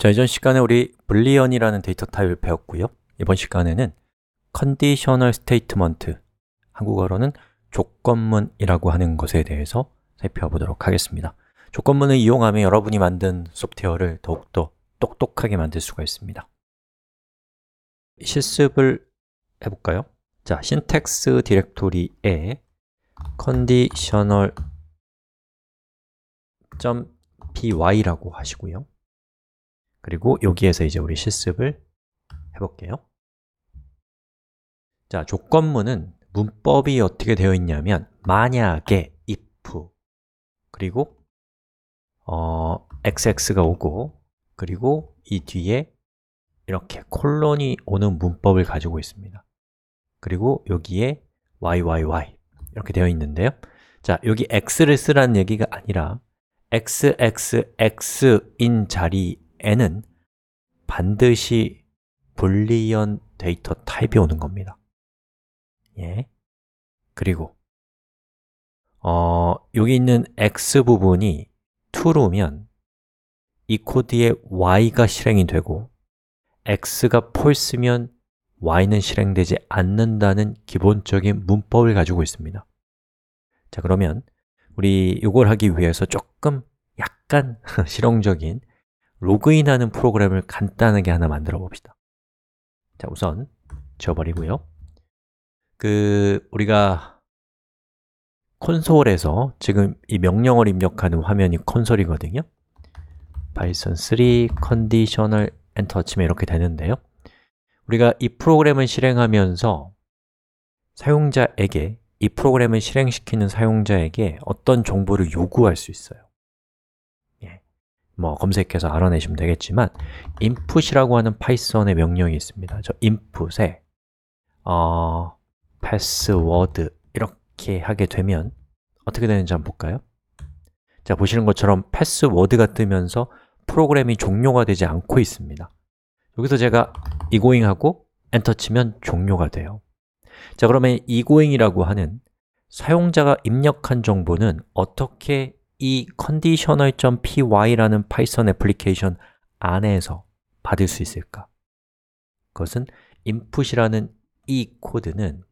자, 이전 시간에 우리 불리언이라는 데이터 타입을 배웠고요 이번 시간에는 컨디셔널 스테이트먼트, 한국어로는 조건문이라고 하는 것에 대해서 살펴보도록 하겠습니다 조건문을 이용하면 여러분이 만든 소프트웨어를 더욱더 똑똑하게 만들 수가 있습니다 실습을 해볼까요? 자, 신텍스 디렉토리에 conditional.py라고 하시고요 그리고 여기에서 이제 우리 실습을 해볼게요. 자, 조건문은 문법이 어떻게 되어 있냐면 만약에 if 그리고 어, xx가 오고 그리고 이 뒤에 이렇게 콜론이 오는 문법을 가지고 있습니다. 그리고 여기에 yyy 이렇게 되어 있는데요. 자, 여기 x를 쓰라는 얘기가 아니라 xxx인 자리 n은 반드시 불리언 데이터 타입이 오는 겁니다. 예. 그리고 어, 여기 있는 x 부분이 true면 이 코드에 y가 실행이 되고 x가 false면 y는 실행되지 않는다는 기본적인 문법을 가지고 있습니다. 자, 그러면 우리 이걸 하기 위해서 조금 약간 실용적인 로그인하는 프로그램을 간단하게 하나 만들어 봅시다 자, 우선 지워버리고요 그 우리가 콘솔에서 지금 이명령을 입력하는 화면이 콘솔이거든요 파이썬 3 컨디셔널 엔터 치면 이렇게 되는데요 우리가 이 프로그램을 실행하면서 사용자에게 이 프로그램을 실행시키는 사용자에게 어떤 정보를 요구할 수 있어요 뭐 검색해서 알아내시면 되겠지만 input이라고 하는 파이썬의 명령이 있습니다. 저 input에 어, p a s s 이렇게 하게 되면 어떻게 되는지 한번 볼까요? 자, 보시는 것처럼 패스워드가 뜨면서 프로그램이 종료가 되지 않고 있습니다. 여기서 제가 이고잉하고 엔터 치면 종료가 돼요. 자, 그러면 이고잉이라고 하는 사용자가 입력한 정보는 어떻게 이 conditional.py라는 파이썬 애플리케이션 안에서 받을 수 있을까? 그것은 input이라는 이 코드는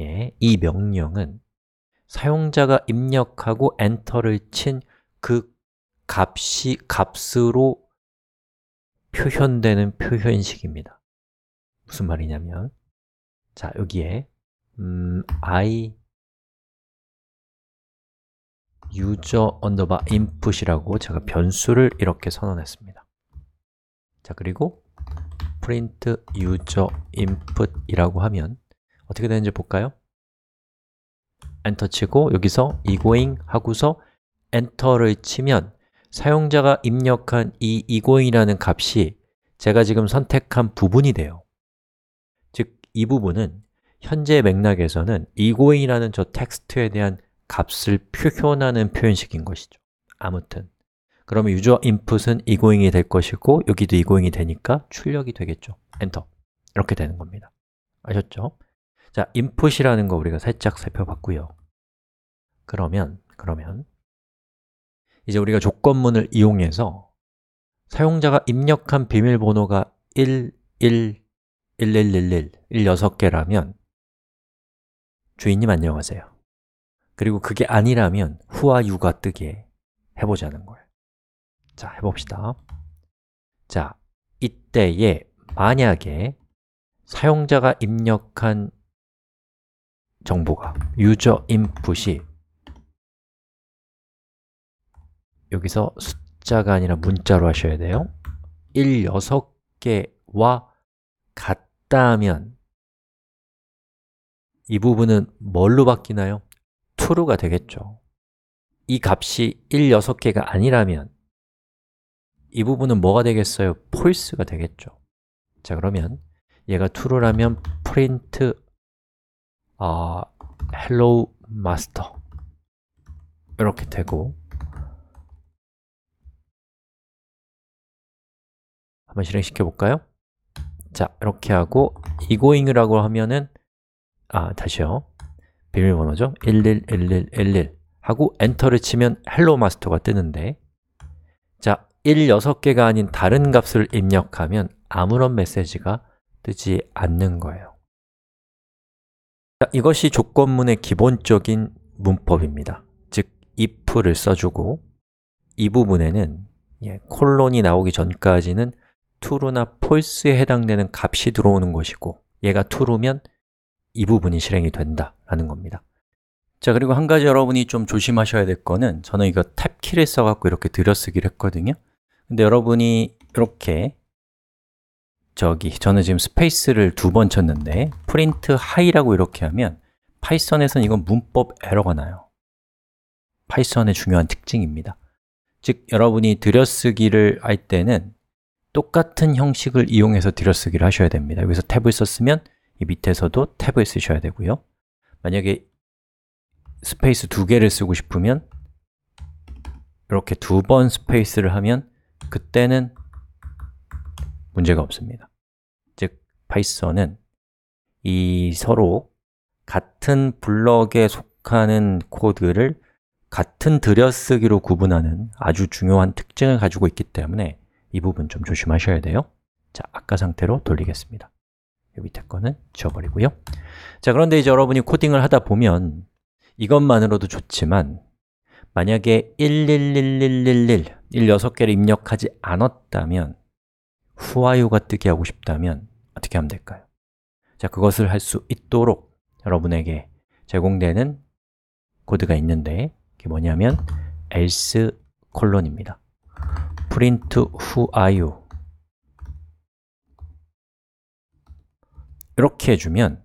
예, 이 명령은 사용자가 입력하고 엔터를 친 그 값이 값으로 표현되는 표현식입니다. 무슨 말이냐면 자, 여기에 음, i user underbar input이라고 제가 변수를 이렇게 선언했습니다. 자, 그리고 print user input이라고 하면 어떻게 되는지 볼까요? 엔터 치고 여기서 egoing 하고서 엔터를 치면 사용자가 입력한 이 egoing이라는 값이 제가 지금 선택한 부분이 돼요. 즉, 이 부분은 현재 맥락에서는 egoing이라는 저 텍스트에 대한 값을 표현하는 표현식인 것이죠 아무튼 그러면 유저 인풋은 이고잉이 될 것이고 여기도 이고잉이 되니까 출력이 되겠죠 엔터 이렇게 되는 겁니다 아셨죠? 자, 인풋이라는 거 우리가 살짝 살펴봤고요 그러면, 그러면 이제 우리가 조건문을 이용해서 사용자가 입력한 비밀번호가 111111 16개라면 주인님 안녕하세요 그리고 그게 아니라면 후와 유가 뜨게 해보자는 거예요. 자, 해봅시다. 자, 이때에 만약에 사용자가 입력한 정보가 유저 인풋이 여기서 숫자가 아니라 문자로 하셔야 돼요 1 6개와 같다면 이 부분은 뭘로 바뀌나요? true가 되겠죠 이 값이 1, 6개가 아니라면 이 부분은 뭐가 되겠어요? false가 되겠죠 자 그러면 얘가 true라면 print 어, hello master 이렇게 되고 한번 실행시켜 볼까요? 자, 이렇게 하고 egoing이라고 하면은 아, 다시요 비밀번호죠? 111111 하고 엔터를 치면 헬로 마스터가 뜨는데 자, 1 6개가 아닌 다른 값을 입력하면 아무런 메시지가 뜨지 않는 거예요 자, 이것이 조건문의 기본적인 문법입니다 즉, if를 써주고 이 부분에는 예, 콜론이 나오기 전까지는 true나 false에 해당되는 값이 들어오는 것이고 얘가 true면 이 부분이 실행이 된다라는 겁니다 자 그리고 한 가지 여러분이 좀 조심하셔야 될 거는 저는 이거 탭키를 써갖고 이렇게 들여쓰기를 했거든요 근데 여러분이 이렇게 저기 저는 지금 스페이스를 두 번 쳤는데 프린트 하이라고 이렇게 하면 파이썬에서는 이건 문법 에러가 나요 파이썬의 중요한 특징입니다 즉 여러분이 들여쓰기를 할 때는 똑같은 형식을 이용해서 들여쓰기를 하셔야 됩니다 여기서 탭을 썼으면 이 밑에서도 탭을 쓰셔야 되고요 만약에 스페이스 두 개를 쓰고 싶으면 이렇게 두 번 스페이스를 하면 그때는 문제가 없습니다 즉, 파이썬은 이 서로 같은 블럭에 속하는 코드를 같은 들여쓰기로 구분하는 아주 중요한 특징을 가지고 있기 때문에 이 부분 좀 조심하셔야 돼요 자, 아까 상태로 돌리겠습니다 밑에 거는 지워버리고요 자 그런데 이제 여러분이 코딩을 하다 보면 이것만으로도 좋지만 만약에 111111 16개를 입력하지 않았다면 후아유가 뜨게 하고 싶다면 어떻게 하면 될까요? 자, 그것을 할 수 있도록 여러분에게 제공되는 코드가 있는데 그게 뭐냐면 else 콜론입니다 print 후아유 이렇게 해주면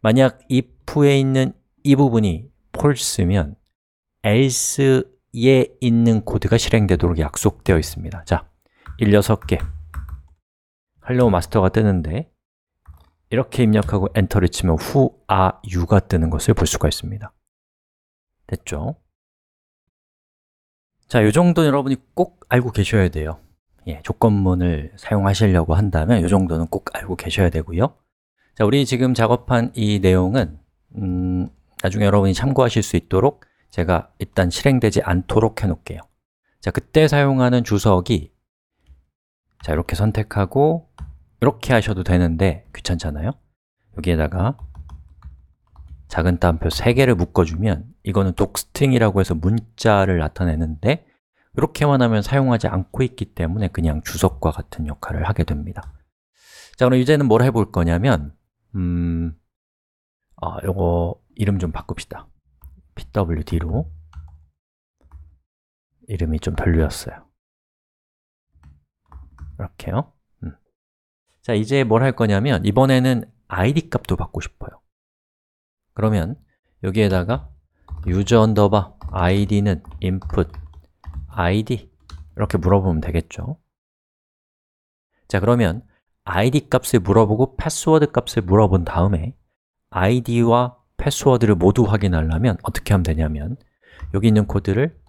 만약 if에 있는 이 부분이 false면 else에 있는 코드가 실행되도록 약속되어 있습니다 자, 16개 헬로 우 마스터가 뜨는데 이렇게 입력하고 엔터를 치면 후, 아, 유가 뜨는 것을 볼 수가 있습니다 됐죠? 자, 이 정도는 여러분이 꼭 알고 계셔야 돼요 예, 조건문을 사용하시려고 한다면 이 정도는 꼭 알고 계셔야 되고요 자, 우리 지금 작업한 이 내용은 음, 나중에 여러분이 참고하실 수 있도록 제가 일단 실행되지 않도록 해놓을게요 자, 그때 사용하는 주석이 자, 이렇게 선택하고 이렇게 하셔도 되는데 귀찮잖아요 여기에다가 작은 따옴표 3개를 묶어주면 이거는 독스트링이라고 해서 문자를 나타내는데 이렇게만 하면 사용하지 않고 있기 때문에 그냥 주석과 같은 역할을 하게 됩니다 자, 그럼 이제는 뭘 해볼 거냐면 음, 아, 요거 이름 좀 바꿉시다. pwd로 이름이 좀 별로였어요. 이렇게요. 음. 자, 이제 뭘 할 거냐면 이번에는 id 값도 받고 싶어요. 그러면 여기에다가 user underbar id는 input id 이렇게 물어보면 되겠죠. 자, 그러면 id 값을 물어보고 패스워드 값을 물어본 다음에 id와 패스워드를 모두 확인하려면 어떻게 하면 되냐면 여기 있는 코드를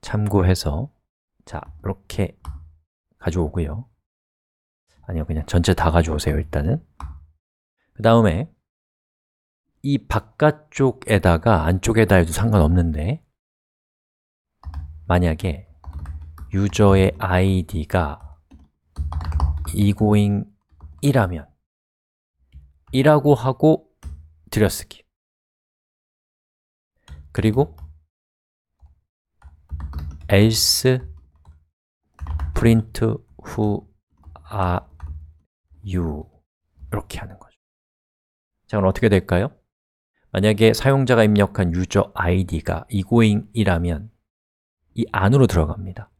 참고해서 자, 이렇게 가져오고요 아니요, 그냥 전체 다 가져오세요, 일단은 그 다음에 이 바깥쪽에다가 안쪽에다 해도 상관없는데 만약에 유저의 id가 이고잉 이라면 이라고 하고 들여쓰기 그리고 else print who are you 이렇게 하는 거죠 자 그럼 어떻게 될까요? 만약에 사용자가 입력한 유저 아이디가 이고잉이라면 이 안으로 들어갑니다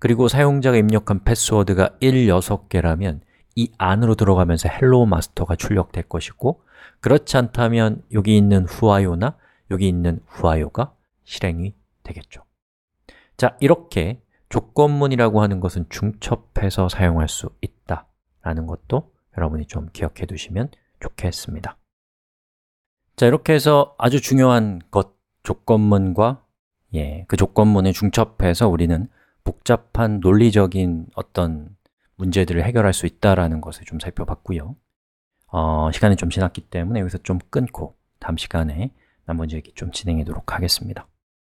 그리고 사용자가 입력한 패스워드가 1, 6개라면 이 안으로 들어가면서 헬로우 마스터가 출력될 것이고 그렇지 않다면 여기 있는 후아요나 여기 있는 후아요가 실행이 되겠죠 자, 이렇게 조건문이라고 하는 것은 중첩해서 사용할 수 있다 라는 것도 여러분이 좀 기억해 두시면 좋겠습니다 자, 이렇게 해서 아주 중요한 것, 조건문과 예, 그 조건문에 중첩해서 우리는 복잡한 논리적인 어떤 문제들을 해결할 수 있다는 것을 좀 살펴봤고요 어, 시간이 좀 지났기 때문에 여기서 좀 끊고 다음 시간에 나머지 얘기 좀 진행하도록 하겠습니다